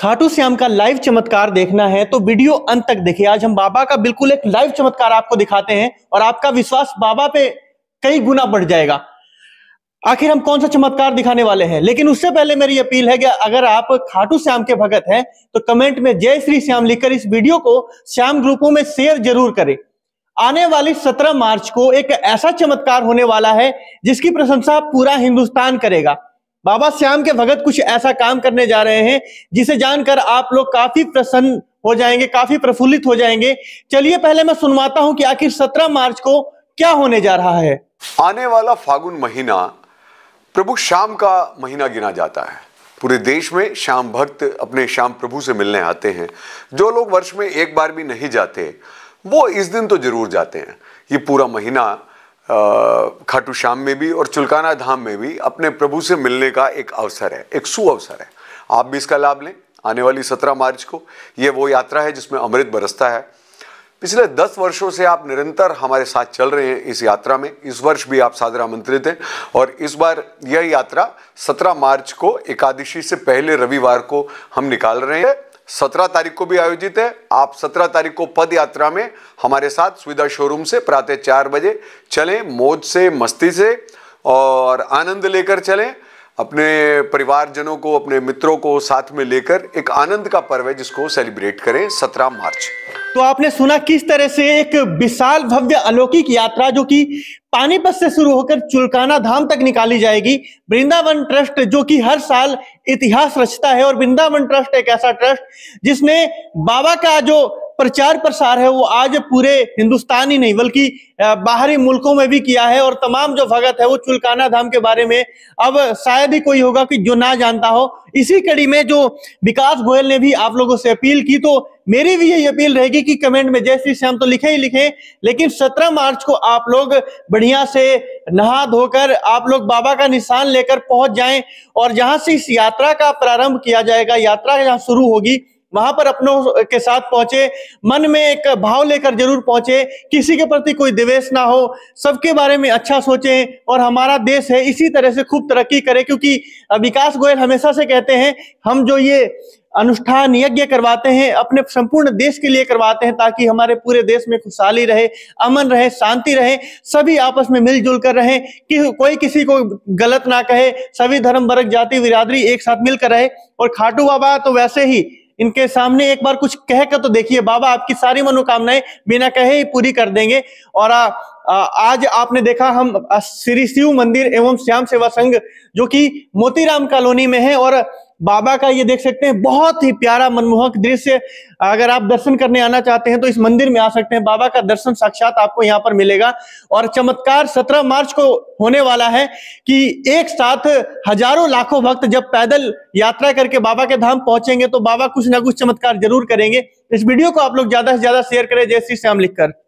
खाटू श्याम का लाइव चमत्कार देखना है तो वीडियो अंत तक देखिए आज हम बाबा का बिल्कुल एक लाइव चमत्कार आपको दिखाते हैं और आपका विश्वास बाबा पे कई गुना बढ़ जाएगा आखिर हम कौन सा चमत्कार दिखाने वाले हैं लेकिन उससे पहले मेरी अपील है कि अगर आप खाटू श्याम के भगत हैं तो कमेंट में जय श्री श्याम लिखकर इस वीडियो को श्याम ग्रुपों में शेयर जरूर करें आने वाली 17 मार्च को एक ऐसा चमत्कार होने वाला है जिसकी प्रशंसा पूरा हिंदुस्तान करेगा बाबा श्याम के भगत कुछ ऐसा काम करने जा रहे हैं जिसे जानकर आप लोग काफी प्रसन्न हो जाएंगे काफी प्रफुल्लित हो जाएंगे चलिए पहले मैं सुनवाता हूं कि आखिर सत्रह मार्च को क्या होने जा रहा है आने वाला फागुन महीना प्रभु श्याम का महीना गिना जाता है पूरे देश में श्याम भक्त अपने श्याम प्रभु से मिलने आते हैं जो लोग वर्ष में एक बार भी नहीं जाते वो इस दिन तो जरूर जाते हैं ये पूरा महीना खाटू श्याम में भी और चुलकाना धाम में भी अपने प्रभु से मिलने का एक अवसर है एक सुअवसर है आप भी इसका लाभ लें आने वाली सत्रह मार्च को ये वो यात्रा है जिसमें अमृत बरसता है पिछले दस वर्षों से आप निरंतर हमारे साथ चल रहे हैं इस यात्रा में इस वर्ष भी आप सादर आमंत्रित हैं और इस बार यह यात्रा 17 मार्च को एकादशी से पहले रविवार को हम निकाल रहे हैं सत्रह तारीख को भी आयोजित है आप सत्रह तारीख को पद यात्रा में हमारे साथ सुविधा शोरूम से प्रातः चार बजे चलें मौज से मस्ती से और आनंद लेकर चलें अपने परिवारजनों को अपने मित्रों को साथ में लेकर एक आनंद का पर्व है जिसको सेलिब्रेट करें सत्रह मार्च तो आपने सुना किस तरह से एक विशाल भव्य अलौकिक यात्रा जो कि पानीपत से शुरू होकर चुलकाना धाम तक निकाली जाएगी वृंदावन ट्रस्ट जो कि हर साल इतिहास रचता है और वृंदावन ट्रस्ट एक ऐसा ट्रस्ट जिसने बाबा का जो प्रचार प्रसार है वो आज पूरे हिंदुस्तान ही नहीं बल्कि बाहरी मुल्कों में भी किया है और तमाम जो भगत है वो चुलकाना धाम के बारे में अब शायद ही कोई होगा कि जो ना जानता हो इसी कड़ी में जो विकास गोयल ने भी आप लोगों से अपील की तो मेरी भी यही अपील रहेगी कि कमेंट में जय श्री श्याम तो लिखे ही लिखे लेकिन सत्रह मार्च को आप लोग बढ़िया से नहा धोकर आप लोग बाबा का निशान लेकर पहुंच जाएं और जहां से इस यात्रा का प्रारंभ किया जाएगा यात्रा यहाँ शुरू होगी वहां पर अपनों के साथ पहुंचे मन में एक भाव लेकर जरूर पहुंचे किसी के प्रति कोई दिवेश ना हो सबके बारे में अच्छा सोचें और हमारा देश है इसी तरह से खूब तरक्की करे क्योंकि विकास गोयल हमेशा से कहते हैं हम जो ये अनुष्ठान यज्ञ करवाते हैं अपने संपूर्ण देश के लिए करवाते हैं ताकि हमारे पूरे देश में खुशहाली रहे अमन रहे शांति रहे सभी आपस में मिलजुल कर रहे कि कोई किसी को गलत ना कहे सभी धर्म वर्ग जाति बिरादरी एक साथ मिलकर रहे और खाटू बाबा तो वैसे ही इनके सामने एक बार कुछ कह कर तो देखिए बाबा आपकी सारी मनोकामनाएं बिना कहे ही पूरी कर देंगे और आ, आ, आज आपने देखा हम श्री शिव मंदिर एवं श्याम सेवा संघ जो कि मोतीराम कॉलोनी में है और बाबा का ये देख सकते हैं बहुत ही प्यारा मनमोहक दृश्य अगर आप दर्शन करने आना चाहते हैं तो इस मंदिर में आ सकते हैं बाबा का दर्शन साक्षात आपको यहाँ पर मिलेगा और चमत्कार 17 मार्च को होने वाला है कि एक साथ हजारों लाखों भक्त जब पैदल यात्रा करके बाबा के धाम पहुंचेंगे तो बाबा कुछ ना कुछ चमत्कार जरूर करेंगे इस वीडियो को आप लोग ज्यादा से ज्यादा शेयर करें जय श्री श्याम लिखकर